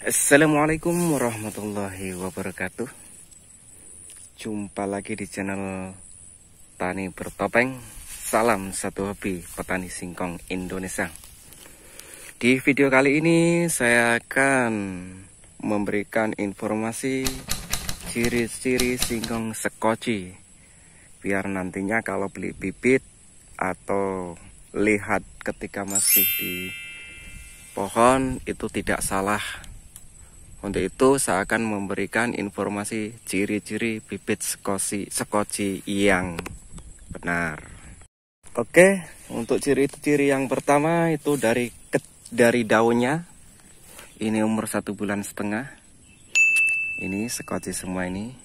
Assalamualaikum warahmatullahi wabarakatuh Jumpa lagi di channel Tani Bertopeng Salam satu hobi petani singkong Indonesia Di video kali ini saya akan memberikan informasi ciri-ciri singkong sekoci Biar nantinya kalau beli bibit atau lihat ketika masih di pohon itu tidak salah untuk itu saya akan memberikan informasi ciri-ciri bibit sekoci, skoci yang benar. Oke, untuk ciri-ciri yang pertama itu dari dari daunnya. Ini umur satu bulan setengah. Ini Skoci semua ini.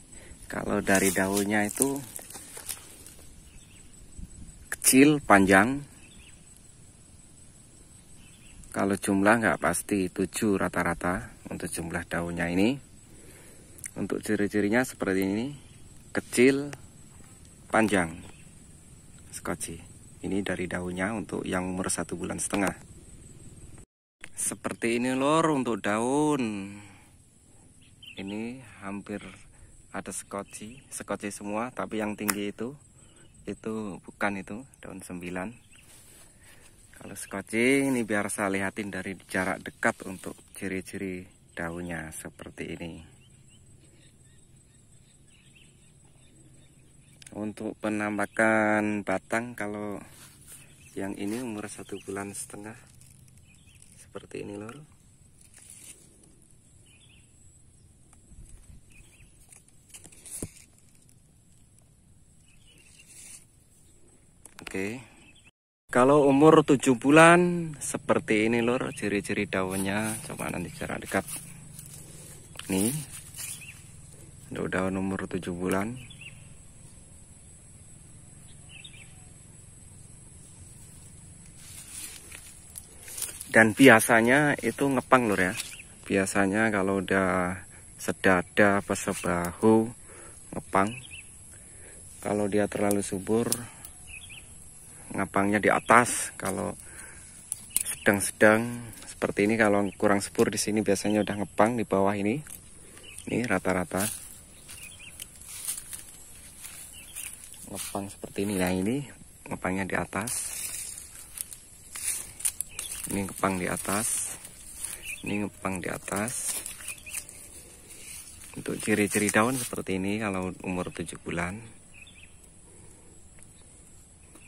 Kalau dari daunnya itu kecil, panjang. Kalau jumlah nggak pasti, tujuh rata-rata untuk jumlah daunnya ini untuk ciri-cirinya seperti ini kecil panjang skoci ini dari daunnya untuk yang umur satu bulan setengah seperti ini lor untuk daun ini hampir ada skoci skoci semua tapi yang tinggi itu itu bukan itu daun sembilan. kalau skoci ini biar saya lihatin dari jarak dekat untuk ciri-ciri daunnya seperti ini untuk penampakan batang kalau yang ini umur satu bulan setengah seperti ini lor oke kalau umur tujuh bulan seperti ini lor ciri-ciri daunnya coba nanti secara dekat ini udah nomor 7 bulan dan biasanya itu ngepang lur ya biasanya kalau udah sedada pesebahu ngepang kalau dia terlalu subur ngepangnya di atas kalau sedang-sedang seperti ini kalau kurang subur di sini biasanya udah ngepang di bawah ini ini rata-rata lepang seperti ini. Nah ini lepangnya di atas. Ini ngepang di atas. Ini ngepang di atas. Untuk ciri-ciri daun seperti ini kalau umur 7 bulan.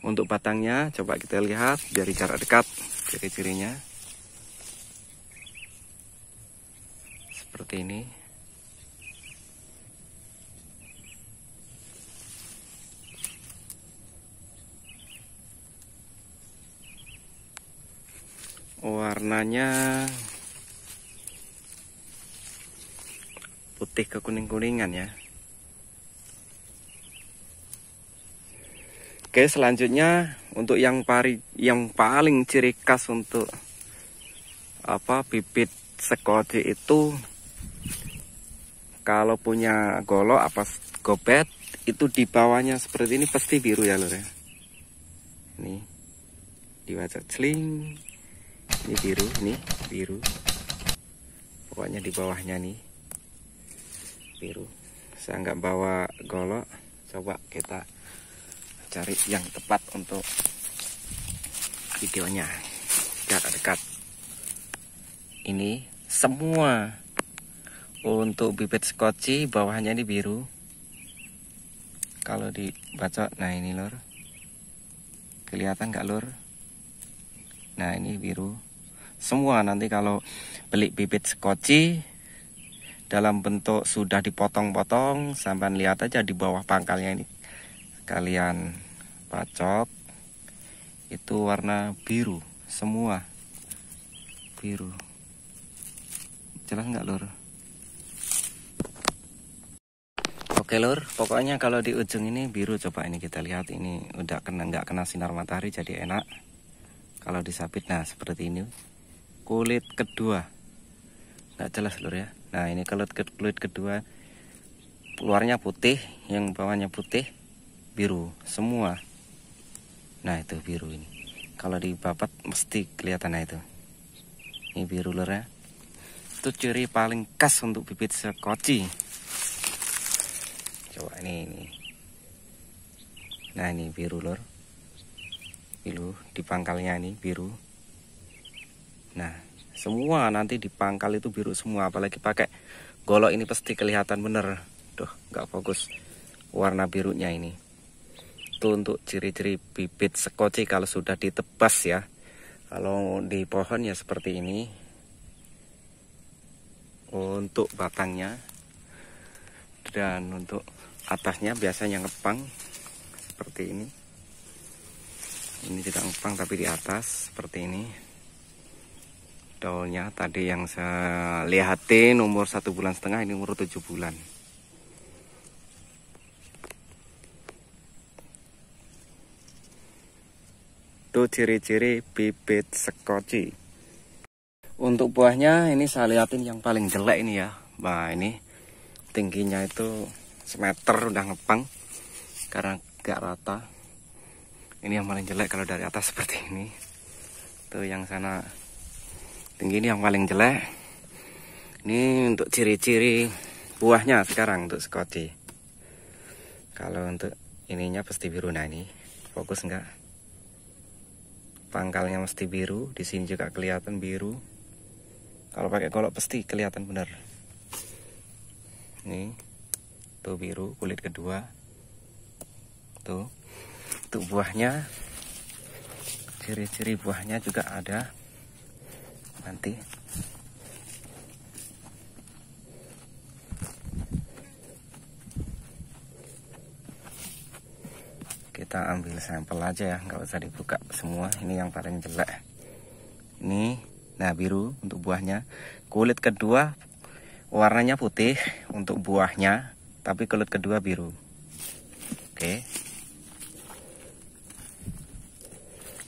Untuk batangnya coba kita lihat dari jarak dekat ciri-cirinya. Seperti ini. warnanya putih ke kuning-kuningan ya Oke selanjutnya untuk yang pari yang paling ciri khas untuk apa bibit sekoci itu kalau punya golok apa gobet itu di bawahnya seperti ini pasti biru ya lor ya ini di wajah celing ini biru ini biru pokoknya di bawahnya nih biru saya nggak bawa golok coba kita cari yang tepat untuk videonya jarak dekat ini semua untuk bibit skoci bawahnya ini biru kalau dibacok nah ini lor kelihatan nggak lor nah ini biru semua nanti kalau beli bibit skoci dalam bentuk sudah dipotong-potong sampai lihat aja di bawah pangkalnya ini kalian pacok itu warna biru semua biru jelas nggak lur oke lur pokoknya kalau di ujung ini biru coba ini kita lihat ini udah kena nggak kena sinar matahari jadi enak kalau disabit nah seperti ini kulit kedua nggak jelas lur ya nah ini kulit kulit kedua luarnya putih yang bawahnya putih biru semua nah itu biru ini kalau di babat mesti kelihatan nah itu ini biru lur ya itu ciri paling khas untuk bibit sekoci coba ini ini nah ini biru lur biru di pangkalnya ini biru Nah, semua nanti di pangkal itu biru semua, apalagi pakai golok ini pasti kelihatan bener. Duh, nggak fokus warna birunya ini. Itu untuk ciri-ciri bibit sekoci kalau sudah ditebas ya. Kalau di pohon ya seperti ini. Untuk batangnya dan untuk atasnya biasanya ngepang seperti ini. Ini tidak ngepang tapi di atas seperti ini dollnya tadi yang saya lihatin umur satu bulan setengah ini umur tujuh bulan itu ciri-ciri bibit sekoci untuk buahnya ini saya lihatin yang paling jelek ini ya Wah ini tingginya itu semeter udah ngepang karena gak rata ini yang paling jelek kalau dari atas seperti ini tuh yang sana tinggi ini yang paling jelek ini untuk ciri-ciri buahnya sekarang untuk skoti kalau untuk ininya pasti biru nah ini fokus enggak pangkalnya mesti biru di sini juga kelihatan biru kalau pakai golok pasti kelihatan benar ini tuh biru kulit kedua tuh tuh buahnya ciri-ciri buahnya juga ada nanti kita ambil sampel aja ya nggak usah dibuka semua ini yang paling jelek ini nah biru untuk buahnya kulit kedua warnanya putih untuk buahnya tapi kulit kedua biru oke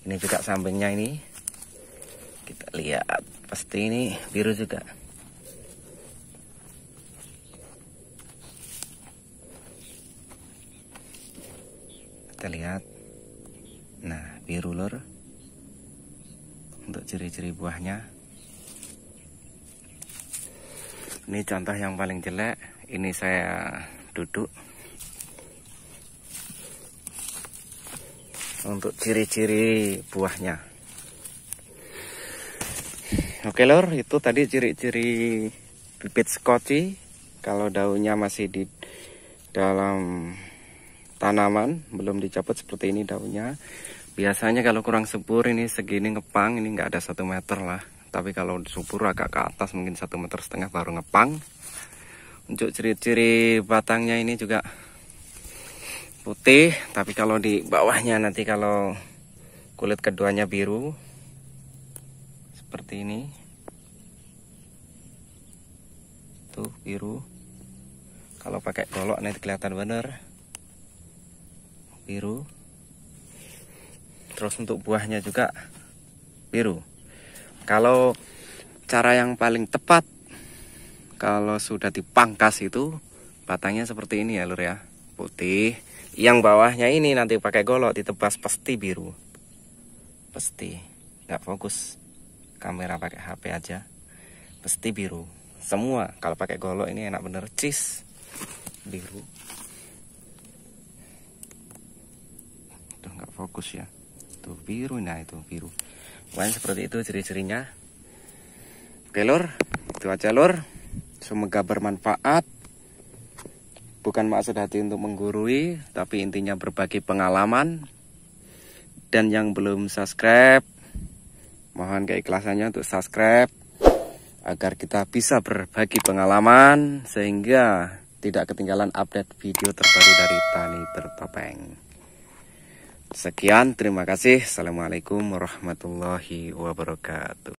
ini juga sampingnya ini lihat pasti ini biru juga kita lihat nah biru lor untuk ciri-ciri buahnya ini contoh yang paling jelek ini saya duduk untuk ciri-ciri buahnya Oke lor, itu tadi ciri-ciri bibit skoci. Kalau daunnya masih di dalam tanaman, belum dicabut seperti ini daunnya. Biasanya kalau kurang subur ini segini ngepang, ini nggak ada satu meter lah. Tapi kalau subur agak ke atas mungkin satu meter setengah baru ngepang. Untuk ciri-ciri batangnya ini juga putih, tapi kalau di bawahnya nanti kalau kulit keduanya biru, seperti ini tuh biru kalau pakai golok nanti kelihatan bener biru terus untuk buahnya juga biru kalau cara yang paling tepat kalau sudah dipangkas itu batangnya seperti ini ya lur ya putih yang bawahnya ini nanti pakai golok ditebas pasti biru pasti nggak fokus kamera pakai HP aja pasti biru semua kalau pakai golok ini enak bener cis biru Tuh nggak fokus ya tuh biru nah itu biru pokoknya seperti itu ciri-cirinya oke lor itu aja lor semoga bermanfaat bukan maksud hati untuk menggurui tapi intinya berbagi pengalaman dan yang belum subscribe mohon keikhlasannya untuk subscribe agar kita bisa berbagi pengalaman sehingga tidak ketinggalan update video terbaru dari Tani Tertopeng. Sekian, terima kasih. Assalamualaikum warahmatullahi wabarakatuh.